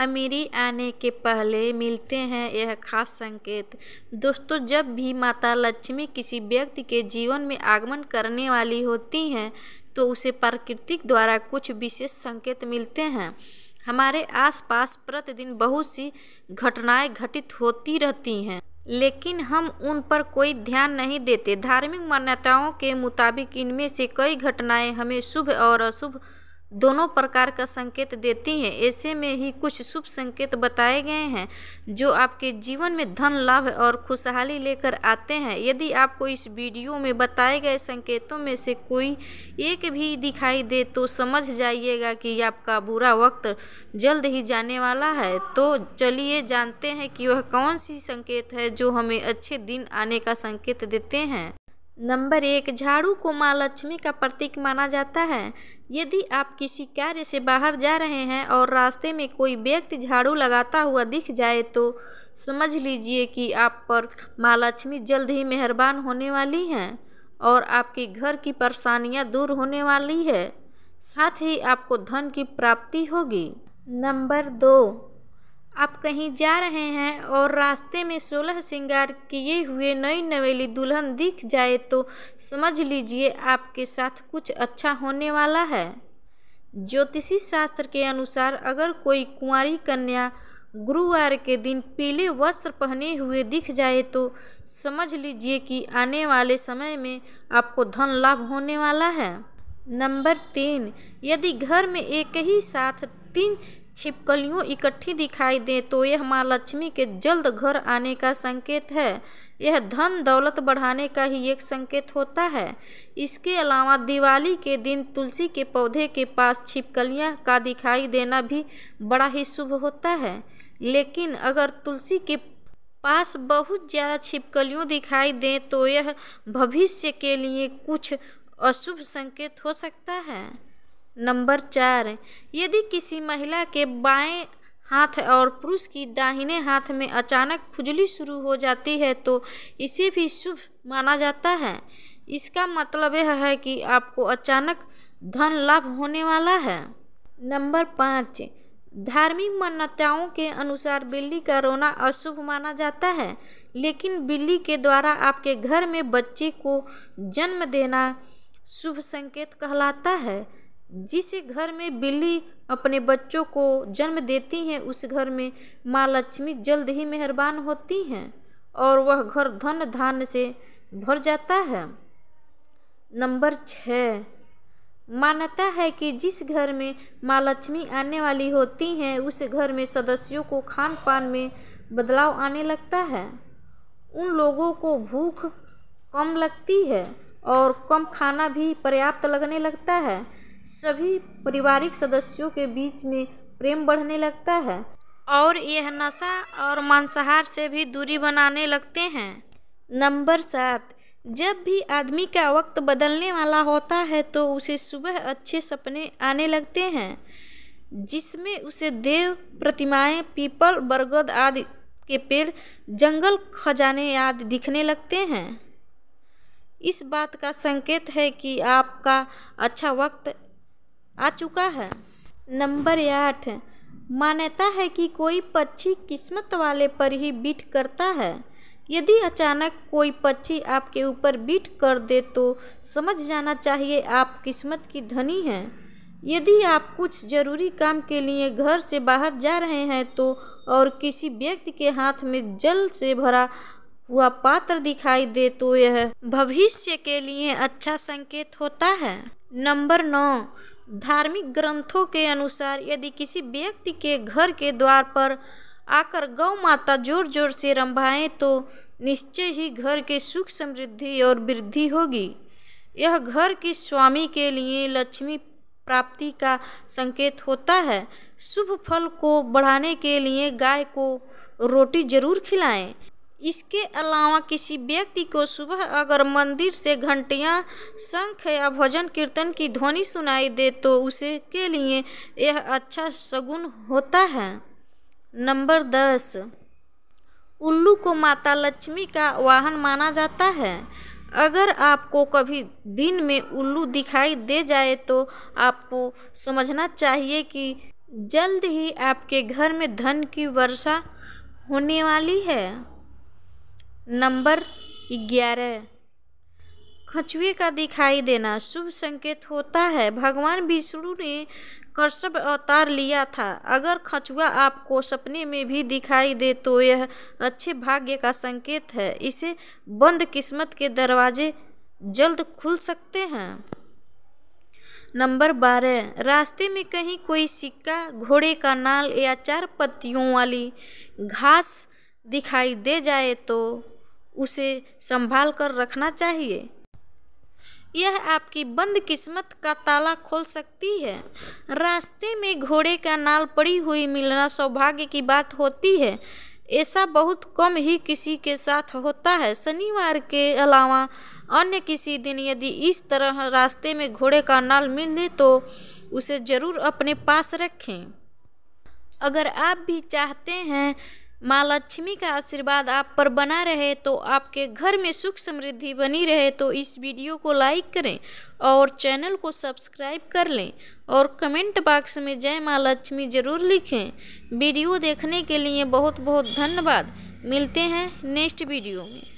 अमीरी आने के पहले मिलते हैं यह खास संकेत दोस्तों जब भी माता लक्ष्मी किसी व्यक्ति के जीवन में आगमन करने वाली होती हैं तो उसे प्राकृतिक द्वारा कुछ विशेष संकेत मिलते हैं हमारे आसपास प्रतिदिन बहुत सी घटनाएं घटित होती रहती हैं लेकिन हम उन पर कोई ध्यान नहीं देते धार्मिक मान्यताओं के मुताबिक इनमें से कई घटनाएं हमें शुभ और अशुभ दोनों प्रकार का संकेत देती हैं ऐसे में ही कुछ शुभ संकेत बताए गए हैं जो आपके जीवन में धन लाभ और खुशहाली लेकर आते हैं यदि आपको इस वीडियो में बताए गए संकेतों में से कोई एक भी दिखाई दे तो समझ जाइएगा कि आपका बुरा वक्त जल्द ही जाने वाला है तो चलिए जानते हैं कि वह कौन सी संकेत है जो हमें अच्छे दिन आने का संकेत देते हैं नंबर एक झाड़ू को माँ लक्ष्मी का प्रतीक माना जाता है यदि आप किसी कार्य से बाहर जा रहे हैं और रास्ते में कोई व्यक्ति झाड़ू लगाता हुआ दिख जाए तो समझ लीजिए कि आप पर माँ लक्ष्मी जल्द ही मेहरबान होने वाली हैं और आपके घर की परेशानियाँ दूर होने वाली है साथ ही आपको धन की प्राप्ति होगी नंबर दो आप कहीं जा रहे हैं और रास्ते में सोलह श्रृंगार किए हुए नई नवेली दुल्हन दिख जाए तो समझ लीजिए आपके साथ कुछ अच्छा होने वाला है ज्योतिषी शास्त्र के अनुसार अगर कोई कुंवारी कन्या गुरुवार के दिन पीले वस्त्र पहने हुए दिख जाए तो समझ लीजिए कि आने वाले समय में आपको धन लाभ होने वाला है नंबर तीन यदि घर में एक ही साथ तीन छिपकलियों इकट्ठी दिखाई दें तो यह माँ लक्ष्मी के जल्द घर आने का संकेत है यह धन दौलत बढ़ाने का ही एक संकेत होता है इसके अलावा दिवाली के दिन तुलसी के पौधे के पास छिपकलियाँ का दिखाई देना भी बड़ा ही शुभ होता है लेकिन अगर तुलसी के पास बहुत ज़्यादा छिपकलियों दिखाई दें तो यह भविष्य के लिए कुछ अशुभ संकेत हो सकता है नंबर चार यदि किसी महिला के बाएँ हाथ और पुरुष की दाहिने हाथ में अचानक खुजली शुरू हो जाती है तो इसे भी शुभ माना जाता है इसका मतलब यह है कि आपको अचानक धन लाभ होने वाला है नंबर पाँच धार्मिक मान्यताओं के अनुसार बिल्ली का रोना अशुभ माना जाता है लेकिन बिल्ली के द्वारा आपके घर में बच्चे को जन्म देना शुभ संकेत कहलाता है जिस घर में बिल्ली अपने बच्चों को जन्म देती हैं उस घर में माँ लक्ष्मी जल्द ही मेहरबान होती हैं और वह घर धन धान से भर जाता है नंबर छः मान्यता है कि जिस घर में माँ लक्ष्मी आने वाली होती हैं उस घर में सदस्यों को खान पान में बदलाव आने लगता है उन लोगों को भूख कम लगती है और कम खाना भी पर्याप्त लगने लगता है सभी पारिवारिक सदस्यों के बीच में प्रेम बढ़ने लगता है और यह नशा और मांसाहार से भी दूरी बनाने लगते हैं नंबर सात जब भी आदमी का वक्त बदलने वाला होता है तो उसे सुबह अच्छे सपने आने लगते हैं जिसमें उसे देव प्रतिमाएं पीपल बरगद आदि के पेड़ जंगल खजाने आदि दिखने लगते हैं इस बात का संकेत है कि आपका अच्छा वक्त आ चुका है नंबर आठ मान्यता है कि कोई पक्षी किस्मत वाले पर ही बीट करता है यदि अचानक कोई पक्षी आपके ऊपर बीट कर दे तो समझ जाना चाहिए आप किस्मत की धनी हैं यदि आप कुछ ज़रूरी काम के लिए घर से बाहर जा रहे हैं तो और किसी व्यक्ति के हाथ में जल से भरा हुआ पात्र दिखाई दे तो यह भविष्य के लिए अच्छा संकेत होता है नंबर नौ धार्मिक ग्रंथों के अनुसार यदि किसी व्यक्ति के घर के द्वार पर आकर गौ माता जोर जोर से रंभाएं तो निश्चय ही घर के सुख समृद्धि और वृद्धि होगी यह घर के स्वामी के लिए लक्ष्मी प्राप्ति का संकेत होता है शुभ फल को बढ़ाने के लिए गाय को रोटी जरूर खिलाएं इसके अलावा किसी व्यक्ति को सुबह अगर मंदिर से घंटियाँ शंख या भजन कीर्तन की ध्वनि सुनाई दे तो उसे के लिए यह अच्छा शगुन होता है नंबर दस उल्लू को माता लक्ष्मी का वाहन माना जाता है अगर आपको कभी दिन में उल्लू दिखाई दे जाए तो आपको समझना चाहिए कि जल्द ही आपके घर में धन की वर्षा होने वाली है नंबर ग्यारह खचुए का दिखाई देना शुभ संकेत होता है भगवान विष्णु ने कश्यप अवतार लिया था अगर खचुआ आपको सपने में भी दिखाई दे तो यह अच्छे भाग्य का संकेत है इसे बंद किस्मत के दरवाजे जल्द खुल सकते हैं नंबर बारह रास्ते में कहीं कोई सिक्का घोड़े का नाल या चार पत्तियों वाली घास दिखाई दे जाए तो उसे संभाल कर रखना चाहिए यह आपकी बंद किस्मत का ताला खोल सकती है रास्ते में घोड़े का नाल पड़ी हुई मिलना सौभाग्य की बात होती है ऐसा बहुत कम ही किसी के साथ होता है शनिवार के अलावा अन्य किसी दिन यदि इस तरह रास्ते में घोड़े का नाल मिले तो उसे ज़रूर अपने पास रखें अगर आप भी चाहते हैं माँ लक्ष्मी का आशीर्वाद आप पर बना रहे तो आपके घर में सुख समृद्धि बनी रहे तो इस वीडियो को लाइक करें और चैनल को सब्सक्राइब कर लें और कमेंट बॉक्स में जय माँ लक्ष्मी ज़रूर लिखें वीडियो देखने के लिए बहुत बहुत धन्यवाद मिलते हैं नेक्स्ट वीडियो में